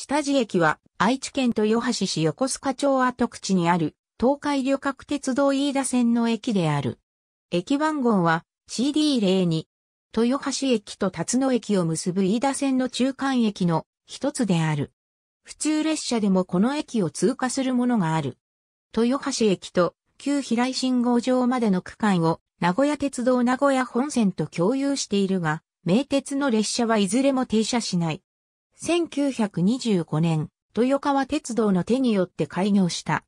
下地駅は愛知県豊橋市横須賀町跡地にある東海旅客鉄道飯田線の駅である。駅番号は CD02。豊橋駅と辰野駅を結ぶ飯田線の中間駅の一つである。普通列車でもこの駅を通過するものがある。豊橋駅と旧平井信号場までの区間を名古屋鉄道名古屋本線と共有しているが、名鉄の列車はいずれも停車しない。1925年、豊川鉄道の手によって開業した。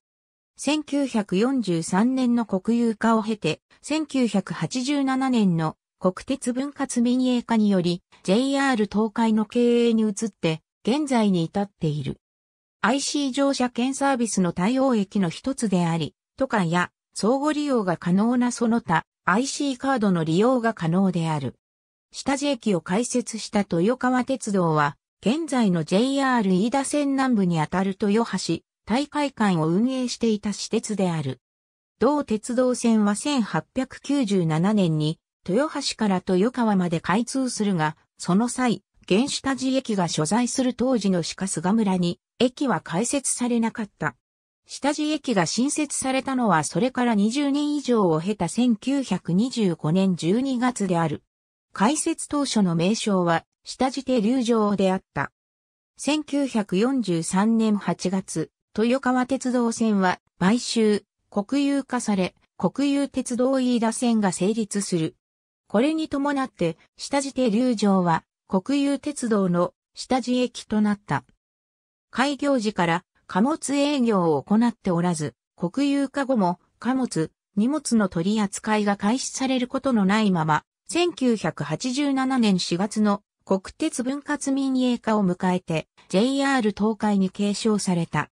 1943年の国有化を経て、1987年の国鉄分割民営化により、JR 東海の経営に移って、現在に至っている。IC 乗車券サービスの対応駅の一つであり、都間や相互利用が可能なその他、IC カードの利用が可能である。下地駅を開設した豊川鉄道は、現在の JR 飯田線南部にあたる豊橋大会館を運営していた私鉄である。同鉄道線は1897年に豊橋から豊川まで開通するが、その際、原下田寺駅が所在する当時の鹿菅村に駅は開設されなかった。下地駅が新設されたのはそれから20年以上を経た1925年12月である。開設当初の名称は下地手流城であった。1943年8月、豊川鉄道線は買収、国有化され、国有鉄道飯田線が成立する。これに伴って、下地手流城は国有鉄道の下地駅となった。開業時から貨物営業を行っておらず、国有化後も貨物、荷物の取り扱いが開始されることのないまま、1987年4月の国鉄分割民営化を迎えて JR 東海に継承された。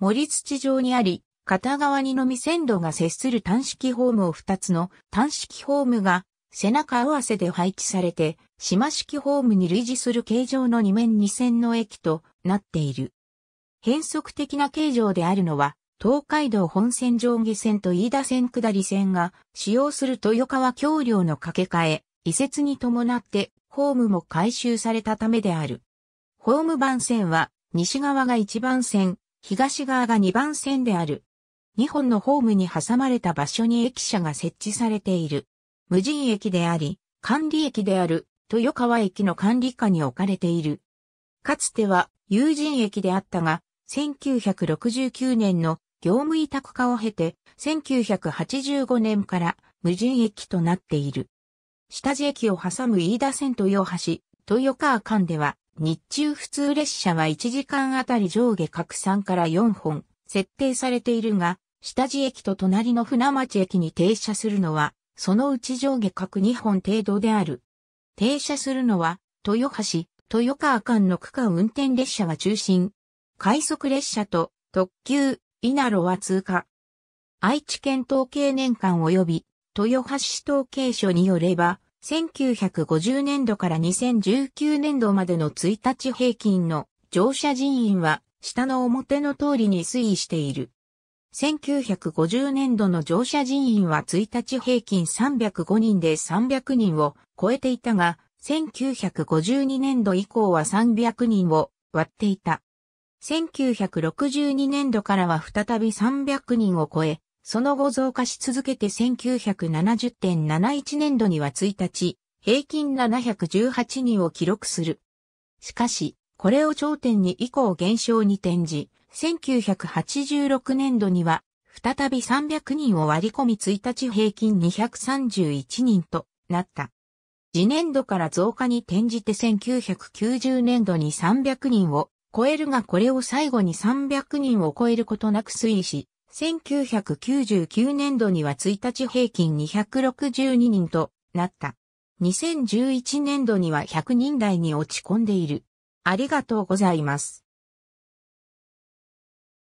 森土上にあり、片側にのみ線路が接する単式ホームを2つの単式ホームが背中合わせで配置されて、島式ホームに類似する形状の2面2線の駅となっている。変則的な形状であるのは、東海道本線上下線と飯田線下り線が使用する豊川橋梁の架け替え、移設に伴ってホームも改修されたためである。ホーム番線は、西側が1番線、東側が2番線である。2本のホームに挟まれた場所に駅舎が設置されている。無人駅であり、管理駅である、豊川駅の管理下に置かれている。かつては、有人駅であったが、1969年の業務委託化を経て、1985年から無人駅となっている。下地駅を挟む飯田線豊橋、豊川間では、日中普通列車は1時間あたり上下各3から4本、設定されているが、下地駅と隣の船町駅に停車するのは、そのうち上下各2本程度である。停車するのは、豊橋、豊川間の区間運転列車が中心。快速列車と特急、イナロは通過。愛知県統計年間及び豊橋市統計書によれば、1950年度から2019年度までの1日平均の乗車人員は下の表の通りに推移している。1950年度の乗車人員は1日平均305人で300人を超えていたが、1952年度以降は300人を割っていた。1962年度からは再び300人を超え、その後増加し続けて1970.71年度には1日、平均718人を記録する。しかし、これを頂点に以降減少に転じ、1986年度には、再び300人を割り込み1日平均231人となった。次年度から増加に転じて1990年度に300人を超えるがこれを最後に300人を超えることなく推移し、1999年度には1日平均262人となった。2011年度には100人台に落ち込んでいる。ありがとうございます。